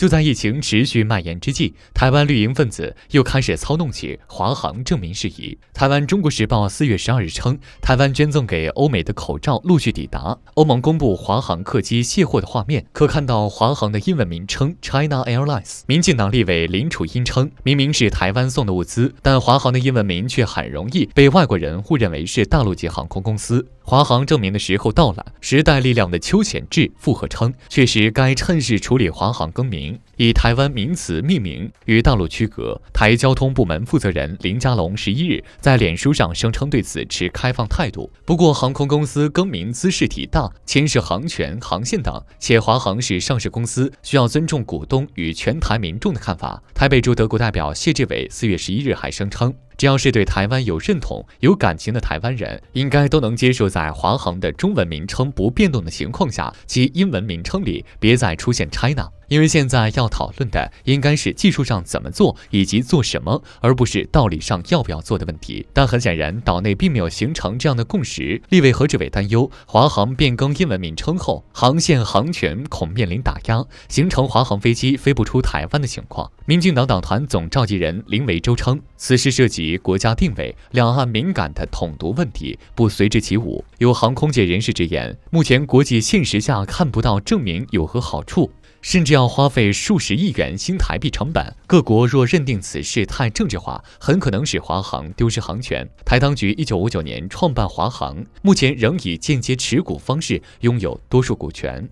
就在疫情持续蔓延之际，台湾绿营分子又开始操弄起华航证明事宜。台湾《中国时报》四月十二日称，台湾捐赠给欧美的口罩陆续抵达欧盟，公布华航客机卸货的画面，可看到华航的英文名称 China Airlines。民进党立委林楚音称，明明是台湾送的物资，但华航的英文名却很容易被外国人误认为是大陆籍航空公司。华航证明的时候到了，时代力量的邱显志附和称，确实该趁势处理华航更名。以台湾名词命名，与大陆区隔。台交通部门负责人林佳龙十一日在脸书上声称对此持开放态度。不过，航空公司更名姿势体大，牵涉航权、航线等，且华航是上市公司，需要尊重股东与全台民众的看法。台北驻德国代表谢志伟四月十一日还声称，只要是对台湾有认同、有感情的台湾人，应该都能接受在华航的中文名称不变动的情况下，其英文名称里别再出现 China。因为现在要讨论的应该是技术上怎么做以及做什么，而不是道理上要不要做的问题。但很显然，岛内并没有形成这样的共识。立委何志伟担忧，华航变更英文名称后，航线航权恐面临打压，形成华航飞机飞不出台湾的情况。民进党党团总召集人林维洲称，此事涉及国家定位、两岸敏感的统独问题，不随之起舞。有航空界人士直言，目前国际现实下看不到证明有何好处。甚至要花费数十亿元新台币成本。各国若认定此事太政治化，很可能使华航丢失航权。台当局一九五九年创办华航，目前仍以间接持股方式拥有多数股权。